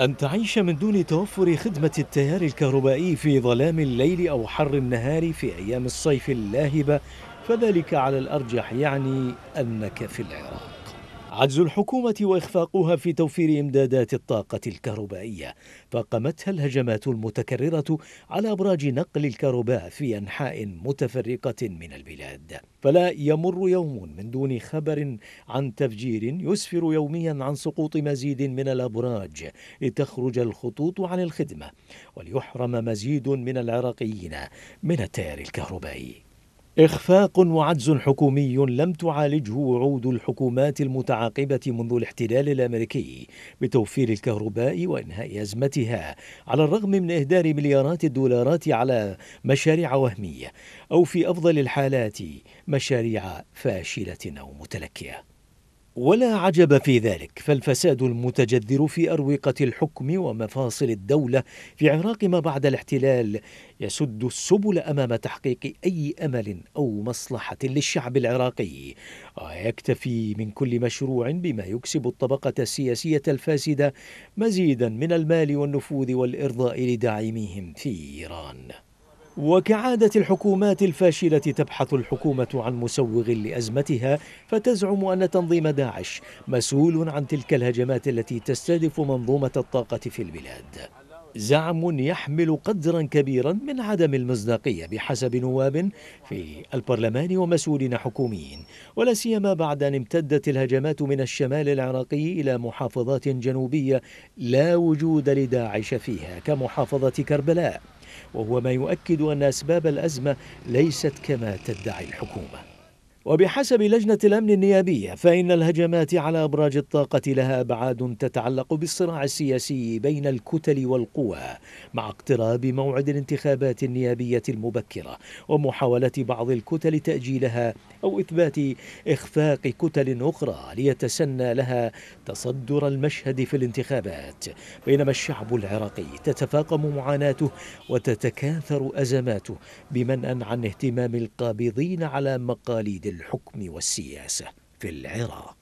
أن تعيش من دون توفر خدمة التيار الكهربائي في ظلام الليل أو حر النهار في أيام الصيف اللاهبة فذلك على الأرجح يعني أنك في العراق عجز الحكومة وإخفاقها في توفير إمدادات الطاقة الكهربائية فاقمتها الهجمات المتكررة على أبراج نقل الكهرباء في أنحاء متفرقة من البلاد فلا يمر يوم من دون خبر عن تفجير يسفر يوميا عن سقوط مزيد من الأبراج لتخرج الخطوط عن الخدمة وليحرم مزيد من العراقيين من التيار الكهربائي إخفاق وعجز حكومي لم تعالجه وعود الحكومات المتعاقبة منذ الاحتلال الأمريكي بتوفير الكهرباء وإنهاء أزمتها على الرغم من إهدار مليارات الدولارات على مشاريع وهمية أو في أفضل الحالات مشاريع فاشلة أو متلكئة ولا عجب في ذلك فالفساد المتجذر في اروقه الحكم ومفاصل الدوله في عراق ما بعد الاحتلال يسد السبل امام تحقيق اي امل او مصلحه للشعب العراقي ويكتفي آه، من كل مشروع بما يكسب الطبقه السياسيه الفاسده مزيدا من المال والنفوذ والارضاء لداعميهم في ايران وكعادة الحكومات الفاشلة تبحث الحكومة عن مسوغ لأزمتها فتزعم أن تنظيم داعش مسؤول عن تلك الهجمات التي تستهدف منظومة الطاقة في البلاد زعم يحمل قدرا كبيرا من عدم المصداقيه بحسب نواب في البرلمان ومسؤولين حكوميين ولا سيما بعد ان امتدت الهجمات من الشمال العراقي الى محافظات جنوبيه لا وجود لداعش فيها كمحافظه كربلاء وهو ما يؤكد أن أسباب الأزمة ليست كما تدعي الحكومة وبحسب لجنة الأمن النيابية فإن الهجمات على أبراج الطاقة لها أبعاد تتعلق بالصراع السياسي بين الكتل والقوى مع اقتراب موعد الانتخابات النيابية المبكرة ومحاولة بعض الكتل تأجيلها أو إثبات إخفاق كتل أخرى ليتسنى لها تصدر المشهد في الانتخابات بينما الشعب العراقي تتفاقم معاناته وتتكاثر أزماته بمنأ عن اهتمام القابضين على مقاليد الحكم والسياسه في العراق